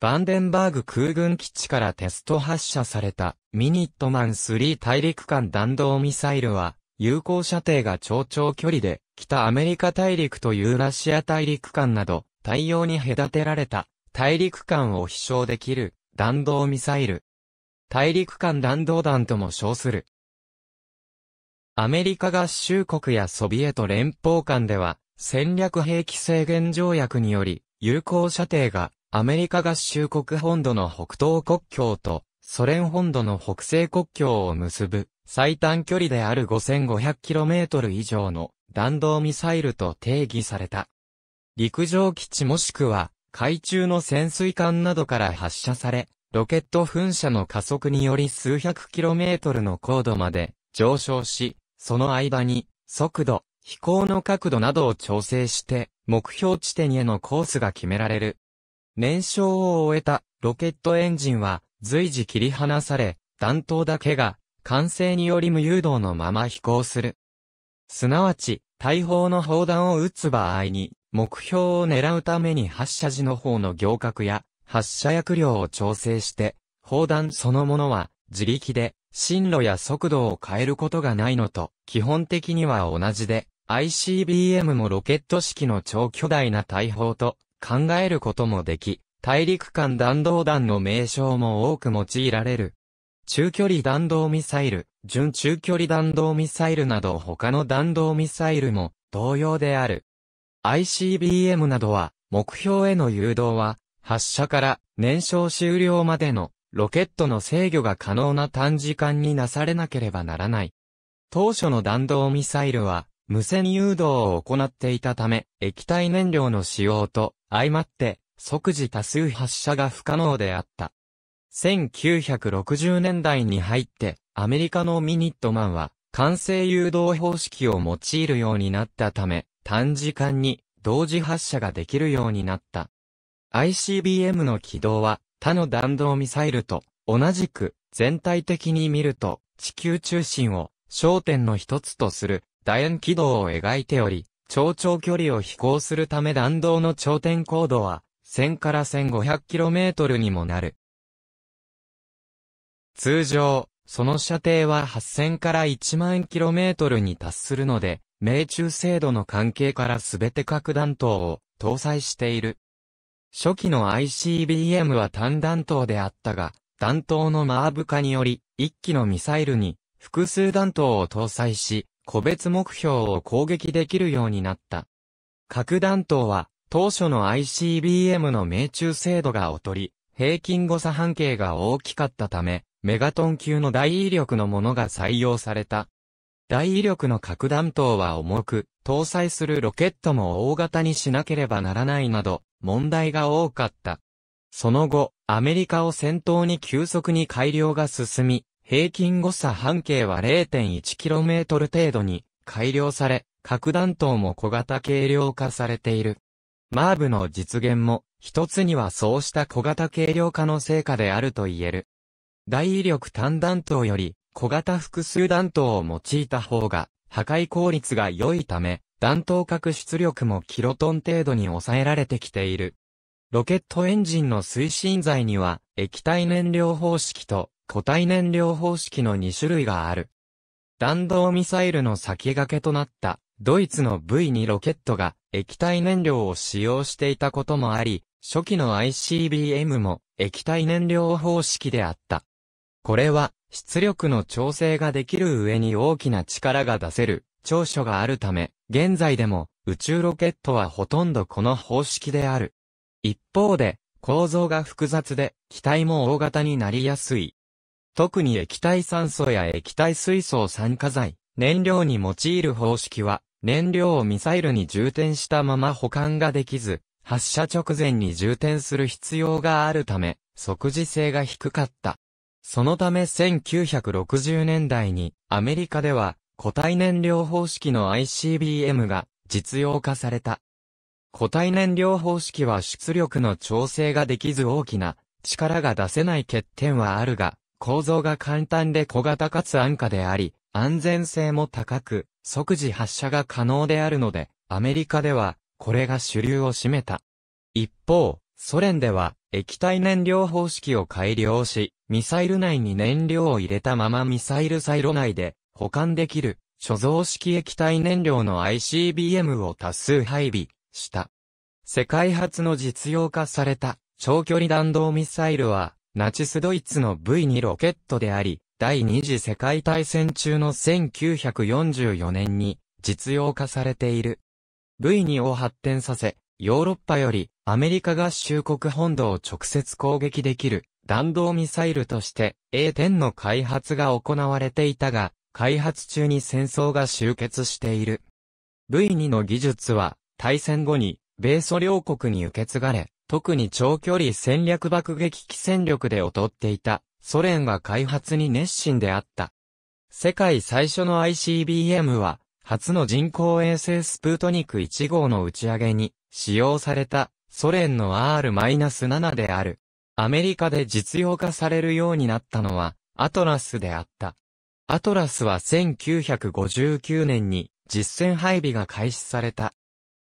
バンデンバーグ空軍基地からテスト発射されたミニットマン3大陸間弾道ミサイルは、有効射程が超長距離で、北アメリカ大陸とユーラシア大陸間など、対応に隔てられた大陸間を飛翔できる弾道ミサイル。大陸間弾道弾とも称する。アメリカ合衆国やソビエト連邦間では、戦略兵器制限条約により、有効射程がアメリカ合衆国本土の北東国境と、ソ連本土の北西国境を結ぶ、最短距離である 5500km 以上の弾道ミサイルと定義された。陸上基地もしくは、海中の潜水艦などから発射され、ロケット噴射の加速により数百 km の高度まで上昇し、その間に速度、飛行の角度などを調整して、目標地点へのコースが決められる燃焼を終えたロケットエンジンは随時切り離され、弾頭だけが完成により無誘導のまま飛行する。すなわち、大砲の砲弾を撃つ場合に、目標を狙うために発射時の方の行角や発射薬量を調整して、砲弾そのものは自力で進路や速度を変えることがないのと基本的には同じで、ICBM もロケット式の超巨大な大砲と考えることもでき、大陸間弾道弾の名称も多く用いられる。中距離弾道ミサイル、準中距離弾道ミサイルなど他の弾道ミサイルも同様である。ICBM などは目標への誘導は発射から燃焼終了までのロケットの制御が可能な短時間になされなければならない。当初の弾道ミサイルは無線誘導を行っていたため、液体燃料の使用と相まって、即時多数発射が不可能であった。1960年代に入って、アメリカのミニットマンは、完成誘導方式を用いるようになったため、短時間に同時発射ができるようになった。ICBM の軌道は他の弾道ミサイルと同じく全体的に見ると地球中心を焦点の一つとする楕円軌道を描いており、超長距離を飛行するため弾道の頂点高度は、1000から 1500km にもなる。通常、その射程は8000から1万 km に達するので、命中精度の関係から全て核弾頭を搭載している。初期の ICBM は単弾頭であったが、弾頭のマーブ化により、1機のミサイルに複数弾頭を搭載し、個別目標を攻撃できるようになった。核弾頭は、当初の ICBM の命中精度が劣り、平均誤差半径が大きかったため、メガトン級の大威力のものが採用された。大威力の核弾頭は重く、搭載するロケットも大型にしなければならないなど、問題が多かった。その後、アメリカを先頭に急速に改良が進み、平均誤差半径は 0.1km 程度に改良され、核弾頭も小型軽量化されている。マーブの実現も、一つにはそうした小型軽量化の成果であると言える。大威力単弾頭より、小型複数弾頭を用いた方が、破壊効率が良いため、弾頭核出力もキロトン程度に抑えられてきている。ロケットエンジンの推進剤には、液体燃料方式と固体燃料方式の2種類がある。弾道ミサイルの先駆けとなったドイツの V2 ロケットが液体燃料を使用していたこともあり、初期の ICBM も液体燃料方式であった。これは出力の調整ができる上に大きな力が出せる長所があるため、現在でも宇宙ロケットはほとんどこの方式である。一方で構造が複雑で機体も大型になりやすい。特に液体酸素や液体水素を酸化剤、燃料に用いる方式は、燃料をミサイルに充填したまま保管ができず、発射直前に充填する必要があるため、即時性が低かった。そのため1960年代にアメリカでは固体燃料方式の ICBM が実用化された。固体燃料方式は出力の調整ができず大きな力が出せない欠点はあるが、構造が簡単で小型かつ安価であり、安全性も高く、即時発射が可能であるので、アメリカでは、これが主流を占めた。一方、ソ連では、液体燃料方式を改良し、ミサイル内に燃料を入れたままミサイルサイロ内で保管できる、貯蔵式液体燃料の ICBM を多数配備した。世界初の実用化された長距離弾道ミサイルはナチスドイツの V2 ロケットであり、第二次世界大戦中の1944年に実用化されている。V2 を発展させ、ヨーロッパよりアメリカ合衆国本土を直接攻撃できる弾道ミサイルとして A10 の開発が行われていたが、開発中に戦争が終結している。V2 の技術は対戦後に米ソ両国に受け継がれ、特に長距離戦略爆撃機戦力で劣っていた、ソ連は開発に熱心であった。世界最初の ICBM は、初の人工衛星スプートニク1号の打ち上げに使用されたソ連の R-7 である。アメリカで実用化されるようになったのはアトラスであった。アトラスは1959年に実戦配備が開始された。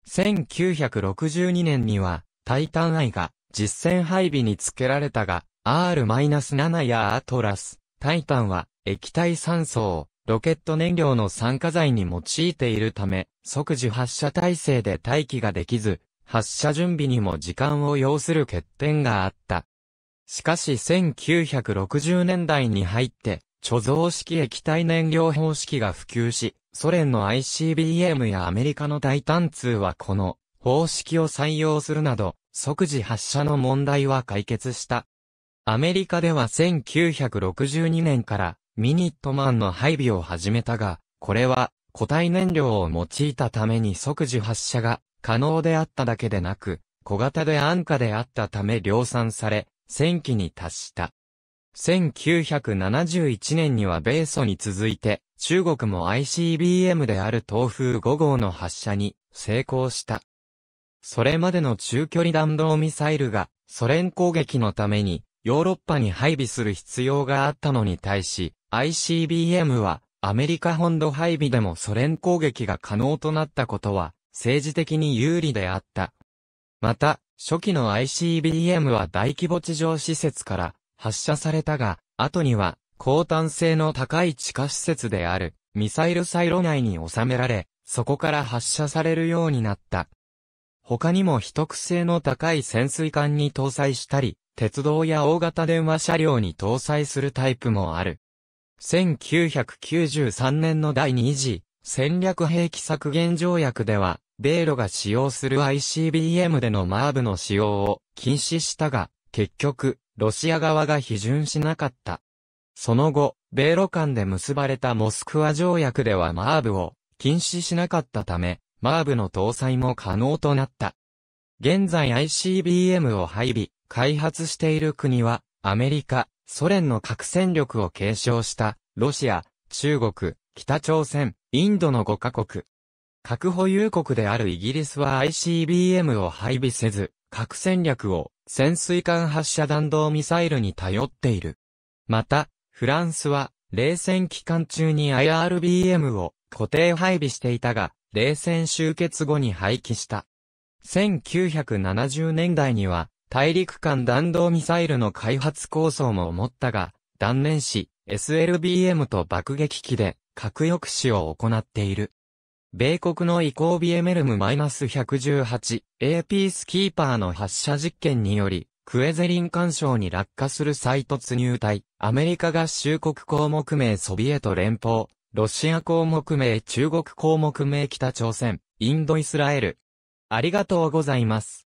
1962年にはタイタン愛が実戦配備に付けられたが、R-7 やアトラス、タイタンは液体酸素をロケット燃料の酸化剤に用いているため、即時発射体制で待機ができず、発射準備にも時間を要する欠点があった。しかし1960年代に入って、貯蔵式液体燃料方式が普及し、ソ連の ICBM やアメリカの大胆通はこの方式を採用するなど、即時発射の問題は解決した。アメリカでは1962年からミニットマンの配備を始めたが、これは固体燃料を用いたために即時発射が可能であっただけでなく、小型で安価であったため量産され、1000機に達した。1971年には米ソに続いて、中国も ICBM である東風5号の発射に成功した。それまでの中距離弾道ミサイルがソ連攻撃のためにヨーロッパに配備する必要があったのに対し ICBM はアメリカ本土配備でもソ連攻撃が可能となったことは政治的に有利であった。また、初期の ICBM は大規模地上施設から発射されたが、後には高端性の高い地下施設であるミサイルサイロ内に収められ、そこから発射されるようになった。他にも秘匿性の高い潜水艦に搭載したり、鉄道や大型電話車両に搭載するタイプもある。1993年の第2次戦略兵器削減条約では、米ロが使用する ICBM でのマーブの使用を禁止したが、結局、ロシア側が批准しなかった。その後、米ロ間で結ばれたモスクワ条約ではマーブを禁止しなかったため、マーブの搭載も可能となった。現在 ICBM を配備、開発している国は、アメリカ、ソ連の核戦力を継承した、ロシア、中国、北朝鮮、インドの5カ国。核保有国であるイギリスは ICBM を配備せず、核戦略を潜水艦発射弾道ミサイルに頼っている。また、フランスは冷戦期間中に IRBM を固定配備していたが、冷戦終結後に廃棄した。1970年代には、大陸間弾道ミサイルの開発構想も持ったが、断念し、SLBM と爆撃機で核抑止を行っている。米国の移行 b m ル m 1 1 8 AP スキーパーの発射実験により、クエゼリン干渉に落下する再突入隊、アメリカ合衆国項目名ソビエト連邦、ロシア項目名、中国項目名、北朝鮮、インドイスラエル。ありがとうございます。